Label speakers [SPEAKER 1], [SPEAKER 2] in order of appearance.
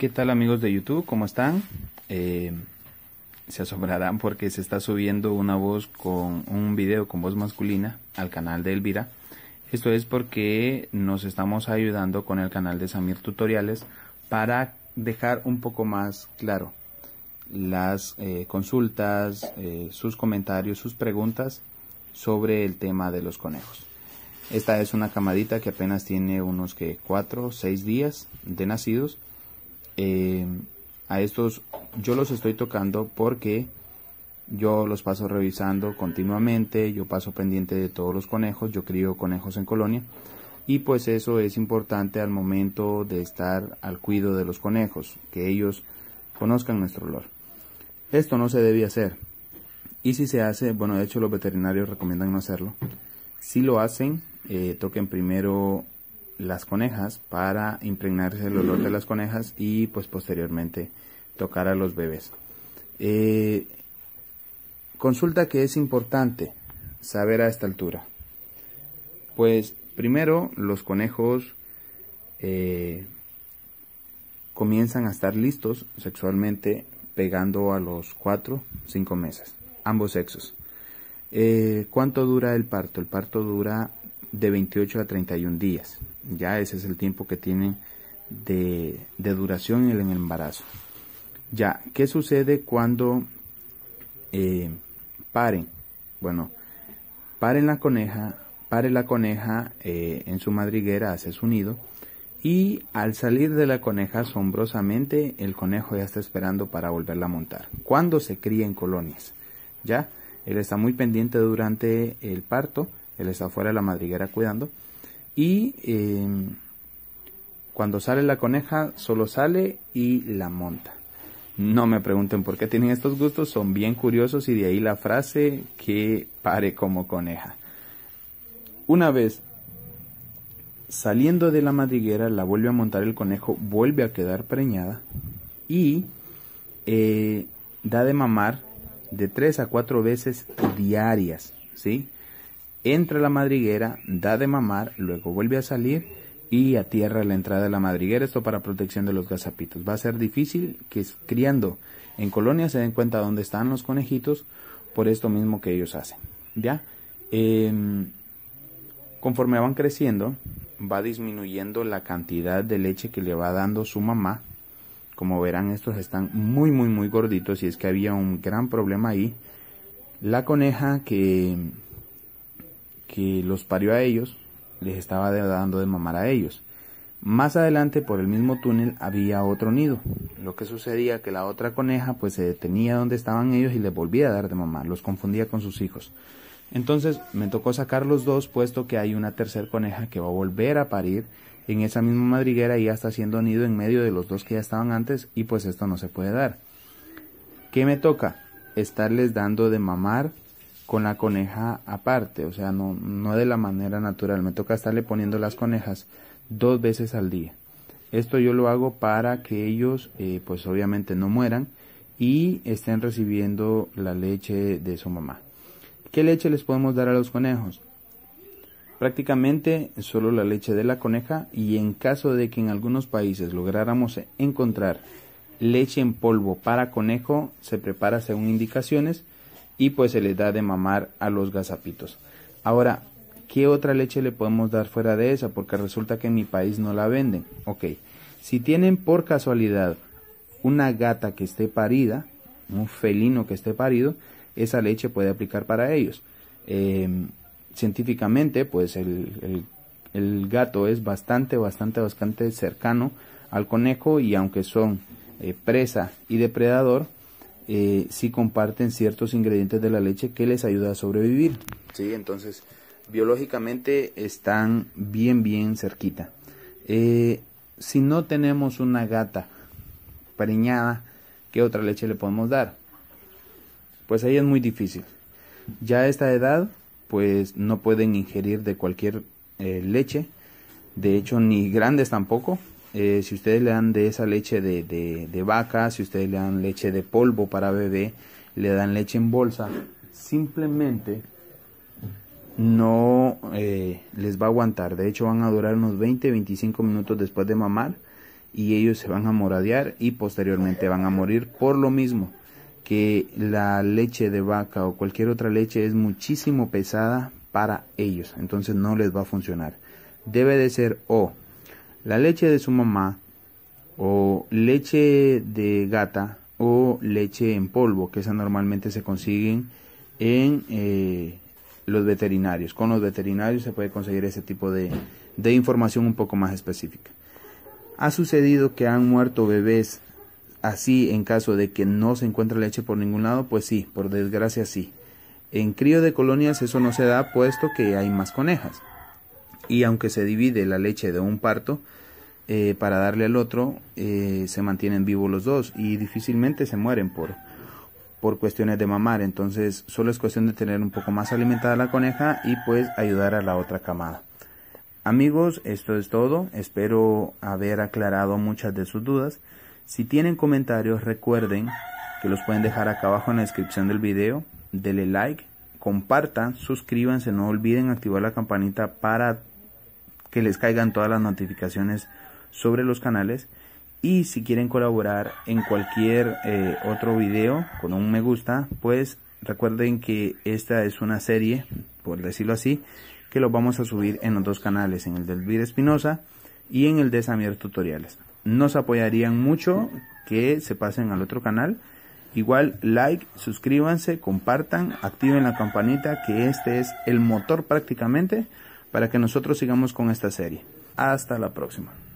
[SPEAKER 1] ¿Qué tal amigos de YouTube? ¿Cómo están? Eh, se asombrarán porque se está subiendo una voz con un video con voz masculina al canal de Elvira. Esto es porque nos estamos ayudando con el canal de Samir Tutoriales para dejar un poco más claro las eh, consultas, eh, sus comentarios, sus preguntas sobre el tema de los conejos. Esta es una camadita que apenas tiene unos que 4 o 6 días de nacidos eh, a estos yo los estoy tocando porque yo los paso revisando continuamente, yo paso pendiente de todos los conejos, yo crío conejos en colonia y pues eso es importante al momento de estar al cuidado de los conejos, que ellos conozcan nuestro olor. Esto no se debe hacer. Y si se hace, bueno, de hecho los veterinarios recomiendan no hacerlo. Si lo hacen, eh, toquen primero las conejas para impregnarse el olor de las conejas y pues posteriormente tocar a los bebés. Eh, consulta que es importante saber a esta altura. Pues primero los conejos eh, comienzan a estar listos sexualmente pegando a los 4, cinco meses, ambos sexos. Eh, ¿Cuánto dura el parto? El parto dura de 28 a 31 días. Ya ese es el tiempo que tienen de, duración en el embarazo. Ya, ¿qué sucede cuando eh, paren? Bueno, paren la coneja, pare la coneja eh, en su madriguera, hace su nido, y al salir de la coneja asombrosamente, el conejo ya está esperando para volverla a montar. ¿Cuándo se cría en colonias, ¿ya? Él está muy pendiente durante el parto, él está fuera de la madriguera cuidando, y em, cuando sale la coneja solo sale y la monta. No me pregunten por qué tienen estos gustos, son bien curiosos y de ahí la frase que pare como coneja. Una vez saliendo de la madriguera la vuelve a montar el conejo, vuelve a quedar preñada y eh, da de mamar de tres a cuatro veces diarias, ¿sí? entra la madriguera, da de mamar, luego vuelve a salir y a tierra la entrada de la madriguera, esto para protección de los gazapitos. Va a ser difícil que criando en colonia se den cuenta dónde están los conejitos por esto mismo que ellos hacen. ¿Ya? Em, conforme van creciendo, va disminuyendo la cantidad de leche que le va dando su mamá. Como verán, estos están muy, muy, muy gorditos y es que había un gran problema ahí. La coneja que que los parió a ellos les estaba dando de mamar a ellos. Más adelante por el mismo túnel había otro nido. Lo que sucedía que la otra coneja pues se detenía donde estaban ellos y les volvía a dar de mamar, los confundía con sus hijos. Entonces me tocó sacar los dos puesto que hay una tercer coneja que va a volver a parir en esa misma madriguera y ya está haciendo nido en medio de los dos que ya estaban antes y pues esto no se puede dar. ¿Qué me toca? Estarles dando de mamar con la coneja aparte, o sea, no, no de la manera natural. Me toca estarle poniendo las conejas dos veces al día. Esto yo lo hago para que ellos, eh, pues obviamente no mueran y estén recibiendo la leche de su mamá. ¿Qué leche les podemos dar a los conejos? Prácticamente solo la leche de la coneja y en caso de que en algunos países lográramos encontrar leche en polvo para conejo, se prepara según indicaciones y pues se les da de mamar a los gazapitos. Ahora, ¿qué otra leche le podemos dar fuera de esa? Porque resulta que en mi país no la venden. Ok, si tienen por casualidad una gata que esté parida, un felino que esté parido, esa leche puede aplicar para ellos. Em, científicamente, pues el, gato es bastante, bastante, bastante cercano al conejo y aunque son eh, presa y depredador, eh, si comparten ciertos ingredientes de la leche que les ayuda a sobrevivir. Sí, entonces biológicamente están bien, bien cerquita. Eh, si no tenemos una gata preñada, ¿qué otra leche le podemos dar? Pues ahí es muy difícil. Ya a esta edad, pues no pueden ingerir de cualquier eh, leche, de hecho ni grandes tampoco, eh, si ustedes le dan de esa leche de, vaca, si ustedes le dan leche de polvo para bebé, le dan leche en bolsa, simplemente no eh, les va a aguantar. De hecho, van a durar unos 20-25 minutos después de mamar y ellos se van a moradear y posteriormente van a morir por lo mismo que la leche de vaca o cualquier otra leche es muchísimo pesada para ellos entonces no les va a funcionar debe de ser o la leche de su mamá o leche de gata o leche en polvo, que esa normalmente se consiguen en eh, los veterinarios. Con los veterinarios se puede conseguir ese tipo de, de información un poco más específica. Ha sucedido que han muerto bebés así en caso de que no se encuentra leche por ningún lado, pues sí, por desgracia sí. En crío de colonias eso no se da puesto que hay más conejas y aunque se divide la leche de un parto eh, para darle al otro, eh, se mantienen vivos los dos y difícilmente se mueren por, por cuestiones de mamar. Entonces solo es cuestión de tener un poco más alimentada la coneja y pues ayudar a la otra camada. Amigos, esto es todo. Espero haber aclarado muchas de sus dudas. Si tienen comentarios, recuerden que los pueden dejar acá abajo en la descripción del video. Denle like, compartan, suscríbanse, no olviden activar la campanita para que les caigan todas las notificaciones sobre los canales. Y si quieren colaborar en cualquier eh, otro video con un me gusta, pues recuerden que esta es una serie, por decirlo así, que lo vamos a subir en los dos canales, en el del Elvira Espinosa y en el de Samir Tutoriales. Nos apoyarían mucho que se pasen al otro canal. Igual, like, suscríbanse, compartan, activen la campanita, que este es el motor prácticamente para que nosotros sigamos con esta serie. Hasta la próxima.